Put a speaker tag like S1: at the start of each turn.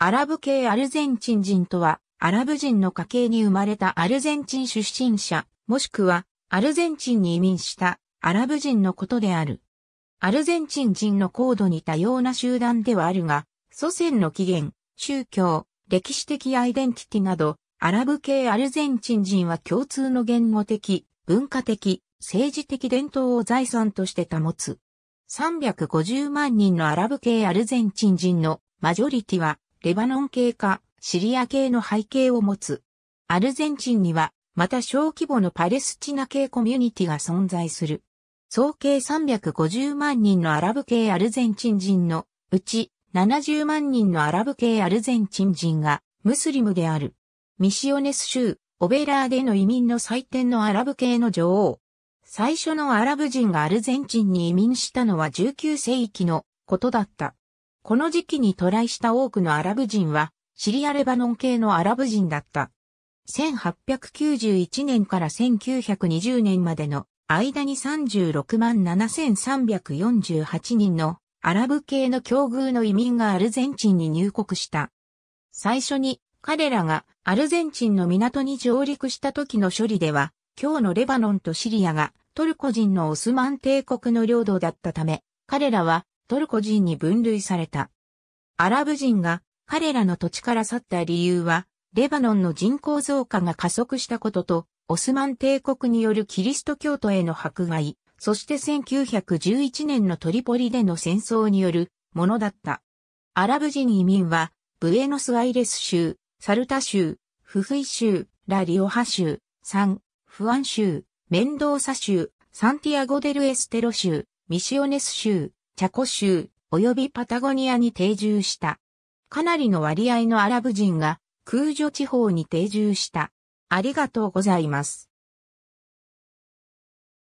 S1: アラブ系アルゼンチン人とは、アラブ人の家系に生まれたアルゼンチン出身者、もしくは、アルゼンチンに移民したアラブ人のことである。アルゼンチン人の高度に多様な集団ではあるが、祖先の起源、宗教、歴史的アイデンティティなど、アラブ系アルゼンチン人は共通の言語的、文化的、政治的伝統を財産として保つ。350万人のアラブ系アルゼンチン人のマジョリティはレバノン系かシリア系の背景を持つ。アルゼンチンには、また小規模のパレスチナ系コミュニティが存在する。総計350万人のアラブ系アルゼンチン人のうち70万人のアラブ系アルゼンチン人がムスリムである。ミシオネス州オベラーでの移民の祭典のアラブ系の女王。最初のアラブ人がアルゼンチンに移民したのは19世紀のことだった。この時期に渡来した多くのアラブ人は、シリアレバノン系のアラブ人だった。1891年から1920年までの間に36万7348人のアラブ系の境遇の移民がアルゼンチンに入国した。最初に彼らがアルゼンチンの港に上陸した時の処理では、今日のレバノンとシリアがトルコ人のオスマン帝国の領土だったため、彼らはトルコ人に分類された。アラブ人が彼らの土地から去った理由は、レバノンの人口増加が加速したことと、オスマン帝国によるキリスト教徒への迫害、そして1911年のトリポリでの戦争によるものだった。アラブ人移民は、ブエノスアイレス州、サルタ州、フフイ州、ラリオハ州、サン、フアン州、メンドーサ州、サンティアゴデルエステロ州、ミシオネス州、チャコ州、及びパタゴニアに定住した。かなりの割合のアラブ人が、空女地方に定住した。ありがとうございます。